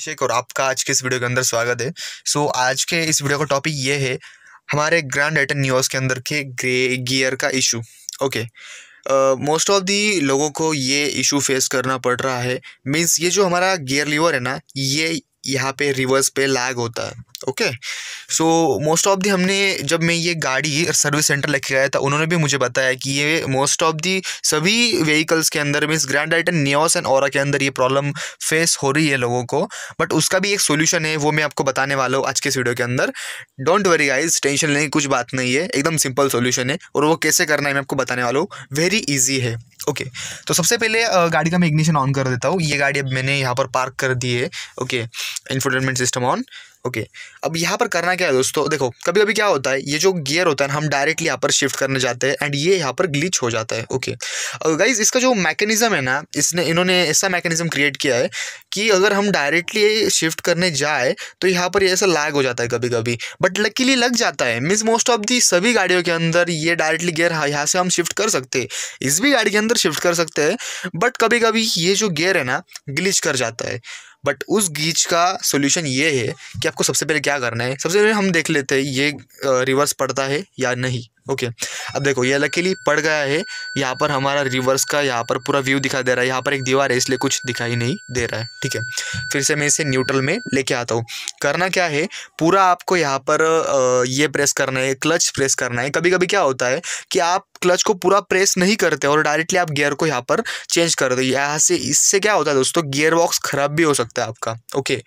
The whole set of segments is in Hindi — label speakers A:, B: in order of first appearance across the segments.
A: अभिषेक और आपका आज के इस वीडियो के अंदर स्वागत है सो so, आज के इस वीडियो का टॉपिक ये है हमारे ग्रैंड एटन न्यूज के अंदर के ग्रे गियर का issue okay most of the लोगों को ये इशू फेस करना पड़ रहा है मीन्स ये जो हमारा गियर लीवर है ना ये यहाँ पे रिवर्स पे लैग होता है okay so most of the हमने जब मैं ये गाड़ी सर्विस सेंटर लेके गया था उन्होंने भी मुझे बताया कि ये मोस्ट ऑफ दी सभी व्हीकल्स के अंदर means Grand i ten Nios and और के अंदर ये प्रॉब्लम फेस हो रही है लोगों को बट उसका भी एक सोल्यूशन है वो मैं आपको बताने वाला हूँ आज के वीडियो के अंदर डोंट वरी गाइज टेंशन लेने की कुछ बात नहीं है एकदम सिंपल सोल्यूशन है और वो कैसे करना है मैं आपको बताने वाला हूँ वेरी ईजी है ओके okay, तो सबसे पहले गाड़ी का मैं इग्निशन ऑन कर देता हूँ ये गाड़ी अब मैंने यहाँ पर पार्क कर दी है okay infotainment system on okay अब यहाँ पर करना क्या है दोस्तों देखो कभी कभी क्या होता है ये जो गियर होता है हम डायरेक्टली यहाँ पर शिफ्ट करने जाते हैं एंड ये यहाँ पर ग्लिच हो जाता है ओके और गाइज इसका जो मैकेनिज़्म है ना इसने इन्होंने ऐसा मैकेनिज़्म क्रिएट किया है कि अगर हम डायरेक्टली शिफ्ट करने जाए तो यहाँ पर ऐसा लैग हो जाता है कभी कभी बट लकीली लग जाता है मीन्स मोस्ट ऑफ दी सभी गाड़ियों के अंदर ये डायरेक्टली हाँ, गियर यहाँ से हम शिफ्ट कर सकते हैं इस भी गाड़ी के अंदर शिफ्ट कर सकते हैं बट कभी कभी ये जो गियर है ना ग्लिच कर जाता है बट उस गीच का सोल्यूशन ये है कि आपको सबसे पहले क्या करना है सबसे पहले हम देख लेते हैं ये रिवर्स पड़ता है या नहीं ओके okay. अब देखो ये लकीली पड़ गया है यहाँ पर हमारा रिवर्स का यहाँ पर पूरा व्यू दिखा दे रहा है यहाँ पर एक दीवार है इसलिए कुछ दिखाई नहीं दे रहा है ठीक है फिर से मैं इसे न्यूट्रल में लेके आता हूँ करना क्या है पूरा आपको यहाँ पर ये प्रेस करना है क्लच प्रेस करना है कभी कभी क्या होता है कि आप क्लच को पूरा प्रेस नहीं करते और डायरेक्टली आप गियर को यहाँ पर चेंज कर दो यहाँ से इससे क्या होता है दोस्तों गियर बॉक्स ख़राब भी हो सकता है आपका ओके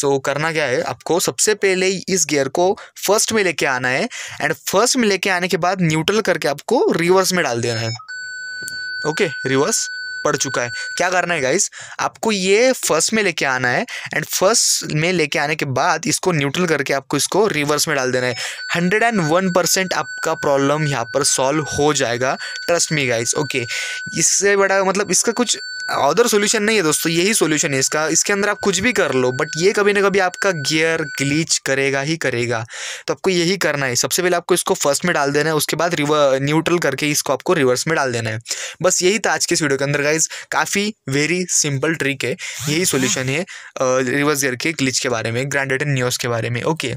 A: सो करना क्या है आपको सबसे पहले इस गियर को फर्स्ट में लेके आना है एंड फर्स्ट में लेके आने आने के बाद न्यूट्रल करके आपको रिवर्स में डाल देना है ओके रिवर्स पड़ चुका है क्या करना है गाइस आपको ये फर्स्ट में लेके आना है एंड फर्स्ट में लेके आने के बाद इसको न्यूट्रल करके आपको इसको रिवर्स में डाल देना है हंड्रेड एंड वन परसेंट आपका प्रॉब्लम यहाँ पर सॉल्व हो जाएगा ट्रस्ट मी गाइस ओके इससे बड़ा मतलब इसका कुछ अदर सोल्यूशन नहीं है दोस्तों यही सोल्यूशन है इसका इसके अंदर आप कुछ भी कर लो बट ये कभी ना कभी आपका गियर ग्लीच करेगा ही करेगा तो आपको यही करना है सबसे पहले आपको इसको फर्स्ट में डाल देना है उसके बाद रिवर न्यूट्रल करके इसको आपको रिवर्स में डाल देना है बस यही था आज के इस वीडियो के अंदर गाइज काफ़ी वेरी सिंपल ट्रिक है यही सोल्यूशन है रिवर्स गियर के ग्लिच के बारे में ग्रांडेड एंड न्यूज़ के बारे में ओके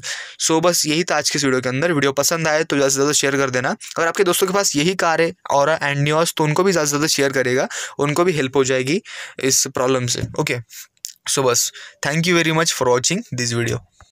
A: सो बस यही था आज के इस वीडियो के अंदर वीडियो पसंद आए तो ज़्यादा से ज़्यादा शेयर कर देना अगर आपके दोस्तों के पास यही कार है और एंड न्यूज़ तो उनको भी ज़्यादा से ज़्यादा शेयर करेगा उनको भी हेल्प हो जाएगी जाएगी इस प्रॉब्लम से ओके सो बस thank you very much for watching this video